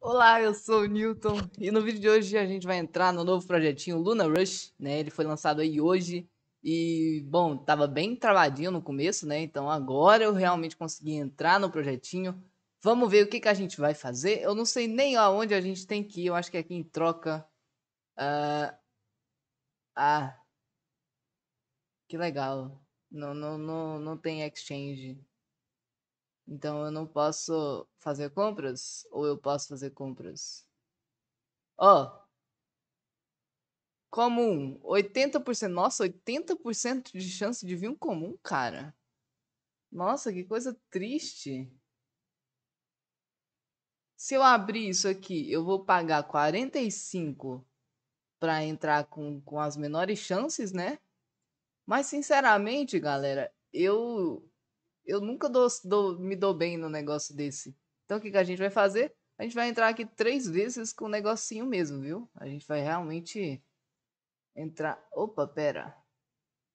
Olá, eu sou o Newton e no vídeo de hoje a gente vai entrar no novo projetinho Luna Rush, né? Ele foi lançado aí hoje e, bom, tava bem travadinho no começo, né? Então agora eu realmente consegui entrar no projetinho. Vamos ver o que, que a gente vai fazer. Eu não sei nem aonde a gente tem que ir, eu acho que é aqui em troca. Uh... Ah, que legal. Não, não, não, não tem exchange. Então eu não posso fazer compras? Ou eu posso fazer compras? Ó. Oh, comum. 80%. Nossa, 80% de chance de vir um comum, cara. Nossa, que coisa triste. Se eu abrir isso aqui, eu vou pagar 45 para entrar com, com as menores chances, né? Mas, sinceramente, galera, eu eu nunca dou, dou, me dou bem no negócio desse. Então o que, que a gente vai fazer? A gente vai entrar aqui três vezes com o negocinho mesmo, viu? A gente vai realmente entrar... Opa, pera.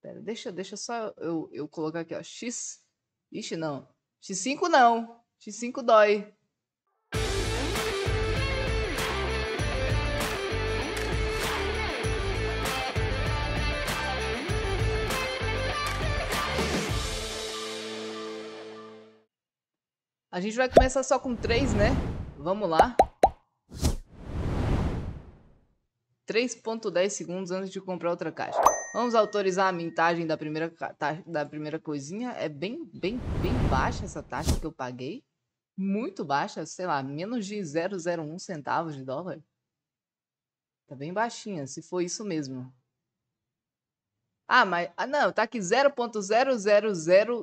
Pera, deixa, deixa só eu, eu colocar aqui, ó. X... Ixi, não. X5 não. X5 dói. A gente vai começar só com três, né? Vamos lá. 3.10 segundos antes de comprar outra caixa. Vamos autorizar a mintagem da primeira, da primeira coisinha. É bem, bem, bem baixa essa taxa que eu paguei. Muito baixa, sei lá, menos de 0,01 centavos de dólar. Tá bem baixinha, se for isso mesmo. Ah, mas... Ah, não, tá aqui 0.0009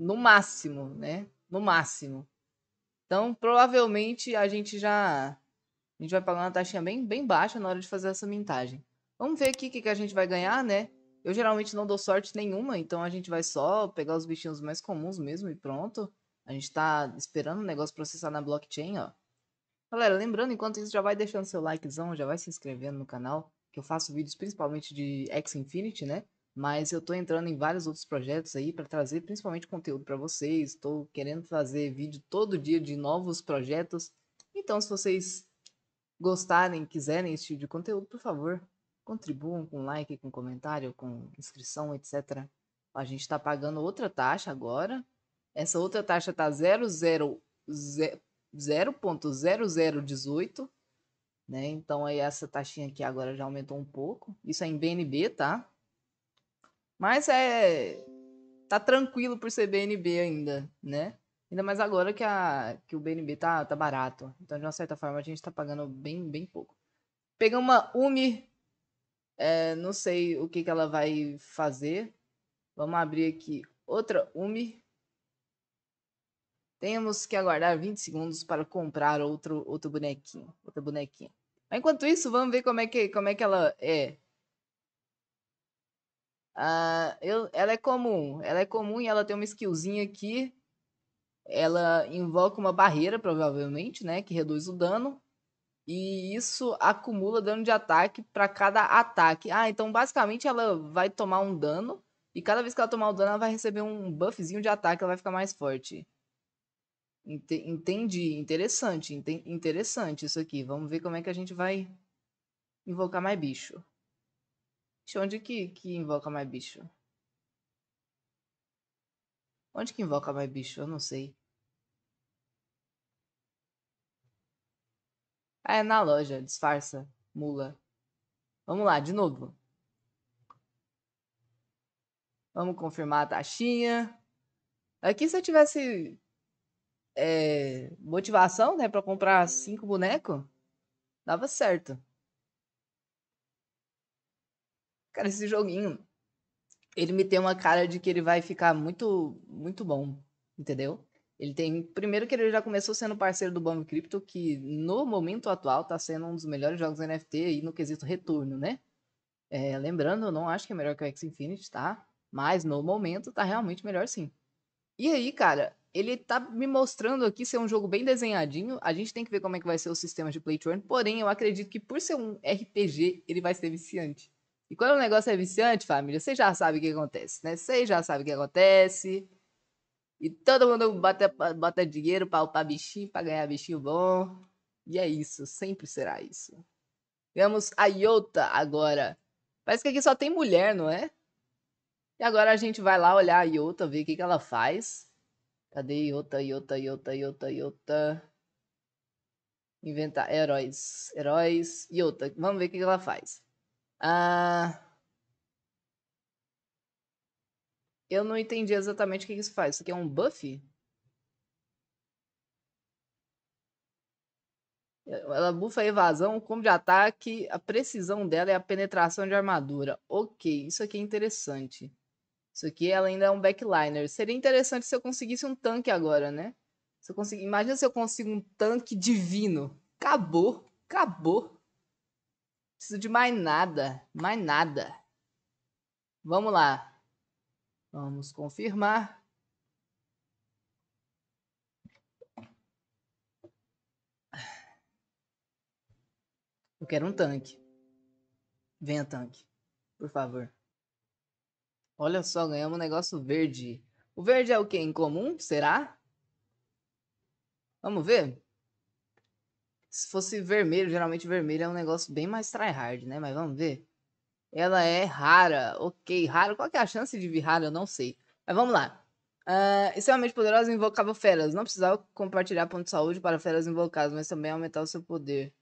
no máximo, né? No máximo. Então, provavelmente a gente já a gente vai pagar uma taxinha bem, bem baixa na hora de fazer essa mintagem. Vamos ver aqui o que, que a gente vai ganhar, né? Eu geralmente não dou sorte nenhuma, então a gente vai só pegar os bichinhos mais comuns mesmo e pronto. A gente tá esperando o negócio processar na blockchain, ó. Galera, lembrando, enquanto isso, já vai deixando seu likezão, já vai se inscrevendo no canal, que eu faço vídeos principalmente de X Infinity, né? mas eu tô entrando em vários outros projetos aí para trazer principalmente conteúdo para vocês. Estou querendo fazer vídeo todo dia de novos projetos. Então, se vocês gostarem, quiserem esse tipo de conteúdo, por favor, contribuam com like, com comentário, com inscrição, etc. A gente está pagando outra taxa agora. Essa outra taxa tá 0,0018, né? Então aí essa taxinha aqui agora já aumentou um pouco. Isso é em BNB, tá? Mas é. Tá tranquilo por ser BNB ainda, né? Ainda mais agora que, a, que o BNB tá, tá barato. Então, de uma certa forma, a gente tá pagando bem, bem pouco. Pegamos uma UMI. É, não sei o que, que ela vai fazer. Vamos abrir aqui outra UMI. Temos que aguardar 20 segundos para comprar outro, outro bonequinho. Outra bonequinha. Enquanto isso, vamos ver como é que, como é que ela é. Ah, eu, ela é comum. Ela é comum e ela tem uma skillzinha aqui. Ela invoca uma barreira, provavelmente, né? Que reduz o dano. E isso acumula dano de ataque para cada ataque. Ah, então basicamente ela vai tomar um dano. E cada vez que ela tomar o dano, ela vai receber um buffzinho de ataque. Ela vai ficar mais forte. Entendi. Interessante. Interessante isso aqui. Vamos ver como é que a gente vai invocar mais bicho. Onde que, que invoca mais bicho? Onde que invoca mais bicho? Eu não sei. Ah, é na loja. Disfarça. Mula. Vamos lá, de novo. Vamos confirmar a taxinha. Aqui se eu tivesse é, motivação, né, para comprar cinco bonecos, dava certo. Cara, esse joguinho, ele me tem uma cara de que ele vai ficar muito, muito bom, entendeu? Ele tem. Primeiro que ele já começou sendo parceiro do Bomb Crypto, que no momento atual tá sendo um dos melhores jogos NFT aí no quesito retorno, né? É, lembrando, eu não acho que é melhor que o X Infinity, tá? Mas no momento tá realmente melhor sim. E aí, cara, ele tá me mostrando aqui ser um jogo bem desenhadinho. A gente tem que ver como é que vai ser o sistema de play Porém, eu acredito que por ser um RPG, ele vai ser viciante. E quando o negócio é viciante, família, você já sabe o que acontece, né? Você já sabe o que acontece. E todo mundo bota, bota dinheiro para upar bichinho, para ganhar bichinho bom. E é isso, sempre será isso. Vemos a Iota agora. Parece que aqui só tem mulher, não é? E agora a gente vai lá olhar a Iota, ver o que, que ela faz. Cadê Iota, Iota, Iota, Iota, Iota? Inventar heróis. Heróis. Iota, vamos ver o que, que ela faz. Ah, eu não entendi exatamente o que isso faz. Isso aqui é um buff? Ela bufa a evasão, o combo de ataque, a precisão dela é a penetração de armadura. Ok, isso aqui é interessante. Isso aqui ela ainda é um backliner. Seria interessante se eu conseguisse um tanque agora, né? Se eu imagina se eu consigo um tanque divino. Acabou, acabou. Preciso de mais nada. Mais nada. Vamos lá. Vamos confirmar. Eu quero um tanque. Venha, tanque. Por favor. Olha só, ganhamos um negócio verde. O verde é o que? Em comum? Será? Vamos ver? Se fosse vermelho, geralmente vermelho é um negócio bem mais tryhard, né? Mas vamos ver. Ela é rara. Ok, rara. Qual que é a chance de vir rara? Eu não sei. Mas vamos lá. Uh, extremamente poderosa invocava feras. Não precisava compartilhar ponto de saúde para feras invocadas, mas também aumentar o seu poder.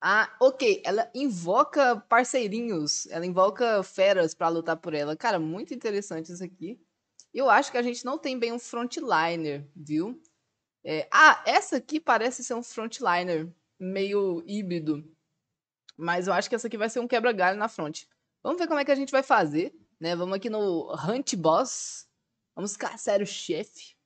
Ah, ok. Ela invoca parceirinhos. Ela invoca feras para lutar por ela. Cara, muito interessante isso aqui. Eu acho que a gente não tem bem um frontliner, viu? É, ah, essa aqui parece ser um frontliner meio híbrido. Mas eu acho que essa aqui vai ser um quebra-galho na front. Vamos ver como é que a gente vai fazer, né? Vamos aqui no Hunt Boss. Vamos caçar o chefe.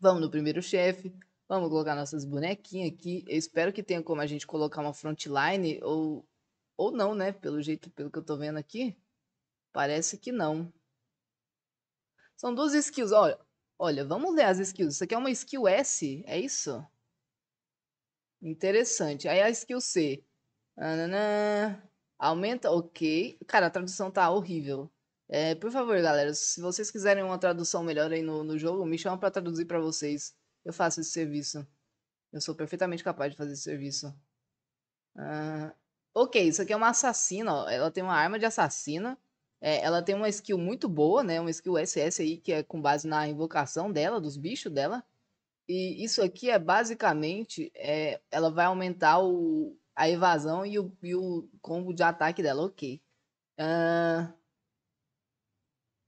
Vamos no primeiro chefe. Vamos colocar nossas bonequinhas aqui. Eu espero que tenha como a gente colocar uma frontline ou ou não, né? Pelo jeito, pelo que eu tô vendo aqui, parece que não. São duas skills, olha. Olha, vamos ler as skills. Isso aqui é uma skill S, é isso? Interessante. Aí a skill C. Aumenta, ok. Cara, a tradução tá horrível. É, por favor, galera, se vocês quiserem uma tradução melhor aí no, no jogo, me chama para traduzir para vocês. Eu faço esse serviço. Eu sou perfeitamente capaz de fazer esse serviço. Uh, ok, isso aqui é uma assassina. Ó. Ela tem uma arma de assassina. É, ela tem uma skill muito boa, né? Uma skill SS aí, que é com base na invocação dela, dos bichos dela. E isso aqui é basicamente, é, ela vai aumentar o, a evasão e o, e o combo de ataque dela, ok. Uh,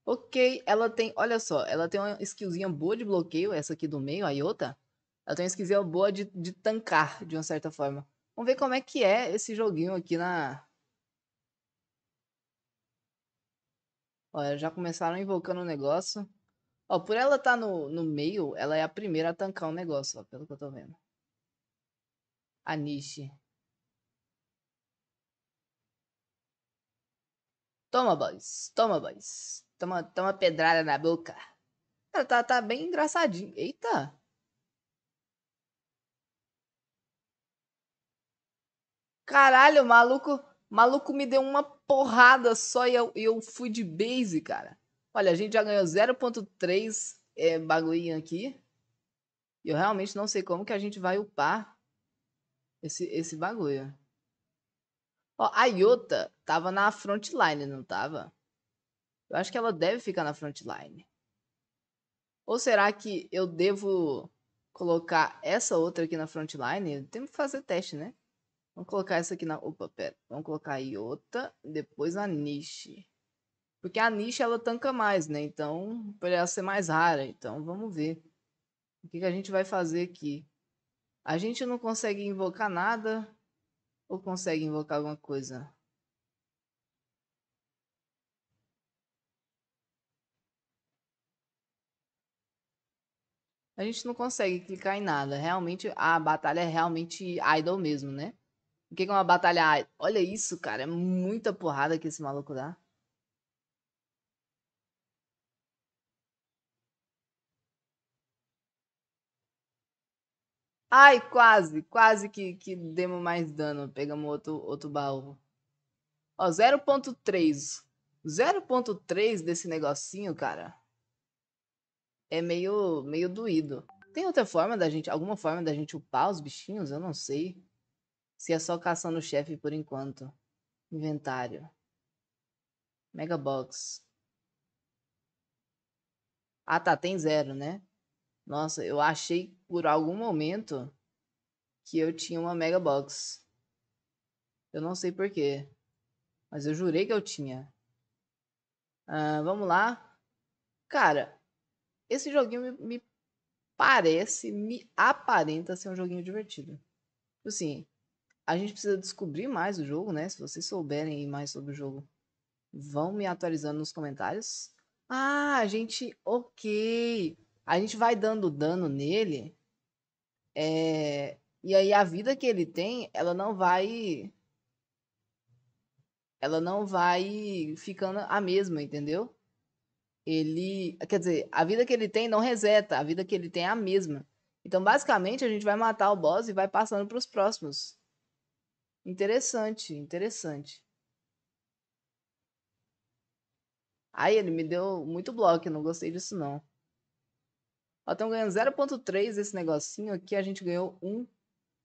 ok, ela tem, olha só, ela tem uma skillzinha boa de bloqueio, essa aqui do meio, a Iota. Ela tem uma skillzinha boa de, de tancar, de uma certa forma. Vamos ver como é que é esse joguinho aqui na, Olha, já começaram invocando o negócio. Ó, por ela estar tá no, no meio, ela é a primeira a tancar o negócio, ó, pelo que eu tô vendo. A niche. Toma, boys. Toma, boys. Toma, toma pedrada na boca. Ela tá, tá bem engraçadinho. Eita. Caralho, maluco. O maluco me deu uma porrada só e eu, eu fui de base, cara. Olha, a gente já ganhou 0.3 é, bagulho aqui. E eu realmente não sei como que a gente vai upar esse, esse bagulho. Ó, a Iota tava na frontline, não tava? Eu acho que ela deve ficar na frontline. Ou será que eu devo colocar essa outra aqui na frontline? Temos que fazer teste, né? Vamos colocar essa aqui na... Opa, pera. Vamos colocar a Iota, depois a Niche. Porque a Niche, ela tanca mais, né? Então, para ela ser mais rara. Então, vamos ver. O que, que a gente vai fazer aqui? A gente não consegue invocar nada. Ou consegue invocar alguma coisa? A gente não consegue clicar em nada. Realmente, a batalha é realmente idle mesmo, né? O que é uma batalha? Olha isso, cara. É muita porrada que esse maluco dá. Ai, quase. Quase que, que demos mais dano. Pegamos outro, outro baú. Ó, 0.3. 0.3 desse negocinho, cara. É meio, meio doído. Tem outra forma da gente... Alguma forma da gente upar os bichinhos? Eu não sei. Se é só caçando o chefe por enquanto. Inventário. Megabox. Ah, tá, tem zero, né? Nossa, eu achei por algum momento que eu tinha uma Megabox. Eu não sei porquê. Mas eu jurei que eu tinha. vamos lá. Cara, esse joguinho me, me parece, me aparenta ser um joguinho divertido. Tipo assim, a gente precisa descobrir mais o jogo, né? Se vocês souberem mais sobre o jogo, vão me atualizando nos comentários. Ah, a gente. Ok. A gente vai dando dano nele. É, e aí a vida que ele tem, ela não vai. Ela não vai ficando a mesma, entendeu? Ele. Quer dizer, a vida que ele tem não reseta, a vida que ele tem é a mesma. Então, basicamente, a gente vai matar o boss e vai passando para os próximos. Interessante, interessante. Aí ele me deu muito bloco, não gostei disso não. Ó, estamos ganhando 0.3 esse negocinho aqui, a gente ganhou 1.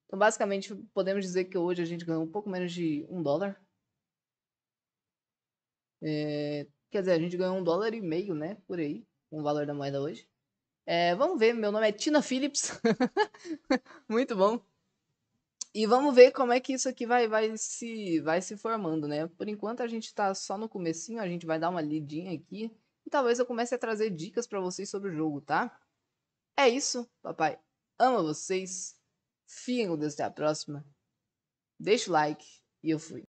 Então basicamente podemos dizer que hoje a gente ganhou um pouco menos de 1 dólar. É, quer dizer, a gente ganhou 1 dólar e meio, né, por aí, com o valor da moeda hoje. É, vamos ver, meu nome é Tina Phillips. muito bom. E vamos ver como é que isso aqui vai, vai, se, vai se formando, né? Por enquanto a gente tá só no comecinho, a gente vai dar uma lidinha aqui. E talvez eu comece a trazer dicas para vocês sobre o jogo, tá? É isso, papai. Ama vocês. Fiquem com Deus até a próxima. Deixa o like e eu fui.